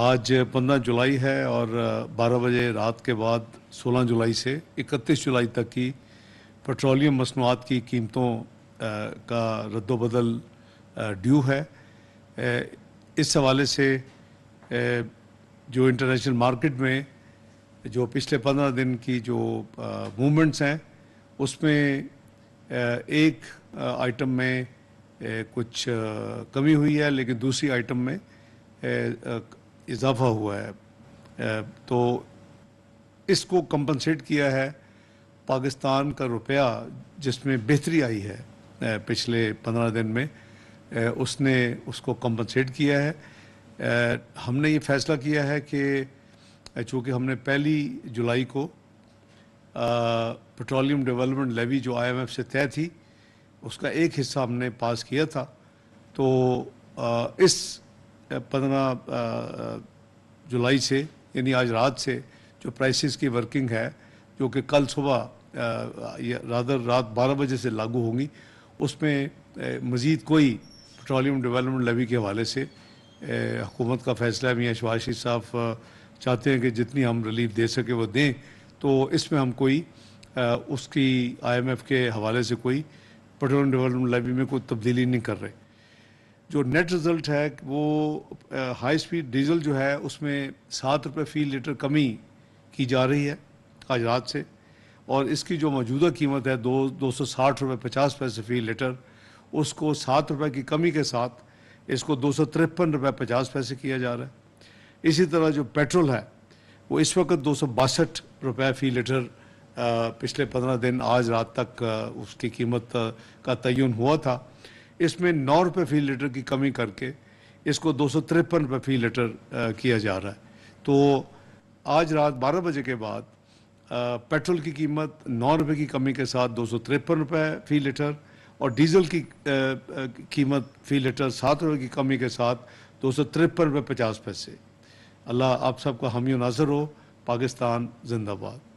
आज 15 जुलाई है और 12 बजे रात के बाद 16 जुलाई से 31 जुलाई तक की पेट्रोलियम मसनूआत की कीमतों का रद्दबदल ड्यू है इस हवाले से जो इंटरनेशनल मार्केट में जो पिछले 15 दिन की जो मूवमेंट्स हैं उसमें एक आइटम में कुछ कमी हुई है लेकिन दूसरी आइटम में इजाफा हुआ है तो इसको कंपनसेट किया है पाकिस्तान का रुपया जिसमें बेहतरी आई है पिछले पंद्रह दिन में उसने उसको कंपनसेट किया है हमने ये फैसला किया है कि चूँकि हमने पहली जुलाई को पेट्रोलियम डेवलपमेंट लेवी जो आईएमएफ से तय थी उसका एक हिस्सा हमने पास किया था तो आ, इस पंद्रह जुलाई से यानी आज रात से जो प्राइसेस की वर्किंग है जो कि कल सुबह या राधर रात बारह बजे से लागू होंगी उसमें मज़ीद कोई पेट्रोलियम डेवलपमेंट लेवी के हवाले से हुकूमत का फैसला है मियाँ साहब चाहते हैं कि जितनी हम रिलीफ दे सके वो दें तो इसमें हम कोई उसकी आईएमएफ के हवाले से कोई पेट्रोलियम डेवलपमेंट लेवी में कोई तब्दीली नहीं कर रहे जो नेट रिज़ल्ट है वो हाई स्पीड डीजल जो है उसमें सात रुपये फी लीटर कमी की जा रही है आज रात से और इसकी जो मौजूदा कीमत है दो दो सौ साठ रुपये पचास पैसे फी लीटर उसको सात रुपये की कमी के साथ इसको दो सौ तिरपन रुपये पचास पैसे किया जा रहा है इसी तरह जो पेट्रोल है वो इस वक्त दो सौ बासठ रुपये फ़ी लीटर पिछले पंद्रह दिन आज रात तक उसकी कीमत का तयन हुआ था इसमें नौ रुपये फी लीटर की कमी करके इसको दो सौ तिरपन रुपये फी लीटर किया जा रहा है तो आज रात बारह बजे के बाद पेट्रोल की कीमत नौ रुपये की कमी के साथ दो सौ तिरपन रुपये फी लीटर और डीजल की कीमत फी लीटर सात रुपये की कमी के साथ दो सौ तिरपन रुपये पचास पैसे अल्लाह आप सबका हामी नाजर हो पाकिस्तान जिंदाबाद